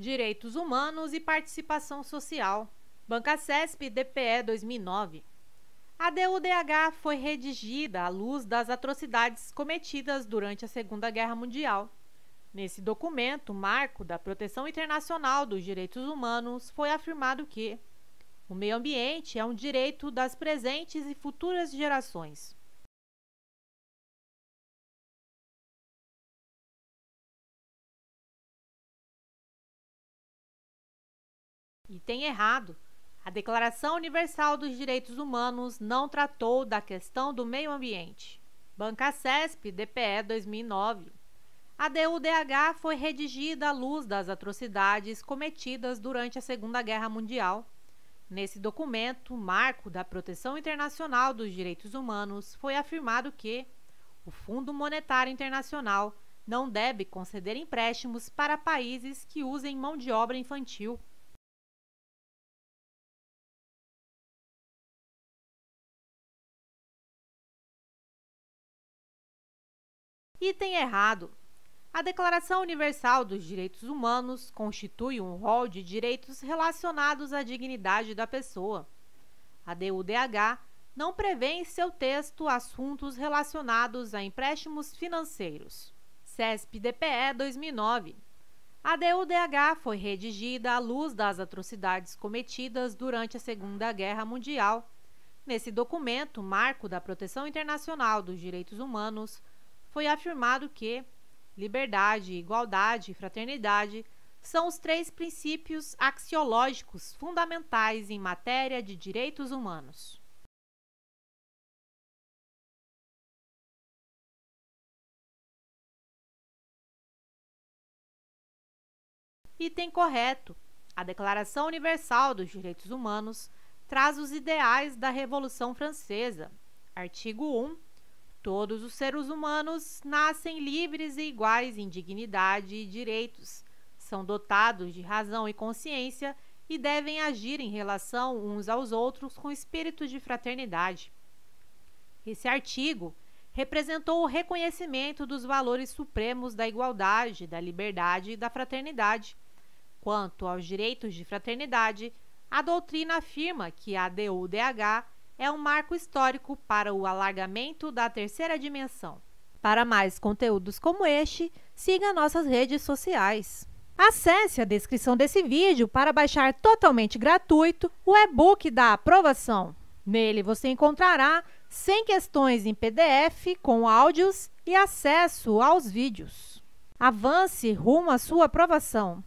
Direitos Humanos e Participação Social, Banca CESP DPE 2009. A DUDH foi redigida à luz das atrocidades cometidas durante a Segunda Guerra Mundial. Nesse documento, marco da proteção internacional dos direitos humanos, foi afirmado que o meio ambiente é um direito das presentes e futuras gerações. Item errado. A Declaração Universal dos Direitos Humanos não tratou da questão do meio ambiente. Banca CESP, DPE 2009. A DUDH foi redigida à luz das atrocidades cometidas durante a Segunda Guerra Mundial. Nesse documento, marco da proteção internacional dos direitos humanos, foi afirmado que o Fundo Monetário Internacional não deve conceder empréstimos para países que usem mão de obra infantil Item errado. A Declaração Universal dos Direitos Humanos constitui um rol de direitos relacionados à dignidade da pessoa. A DUDH não prevê em seu texto assuntos relacionados a empréstimos financeiros. CESP-DPE 2009. A DUDH foi redigida à luz das atrocidades cometidas durante a Segunda Guerra Mundial. Nesse documento, marco da proteção internacional dos direitos humanos, foi afirmado que liberdade, igualdade e fraternidade são os três princípios axiológicos fundamentais em matéria de direitos humanos. Item correto. A Declaração Universal dos Direitos Humanos traz os ideais da Revolução Francesa, artigo 1 Todos os seres humanos nascem livres e iguais em dignidade e direitos. São dotados de razão e consciência e devem agir em relação uns aos outros com espírito de fraternidade. Esse artigo representou o reconhecimento dos valores supremos da igualdade, da liberdade e da fraternidade. Quanto aos direitos de fraternidade, a doutrina afirma que a DUDH é um marco histórico para o alargamento da terceira dimensão. Para mais conteúdos como este, siga nossas redes sociais. Acesse a descrição desse vídeo para baixar totalmente gratuito o e-book da aprovação. Nele você encontrará 100 questões em PDF com áudios e acesso aos vídeos. Avance rumo à sua aprovação.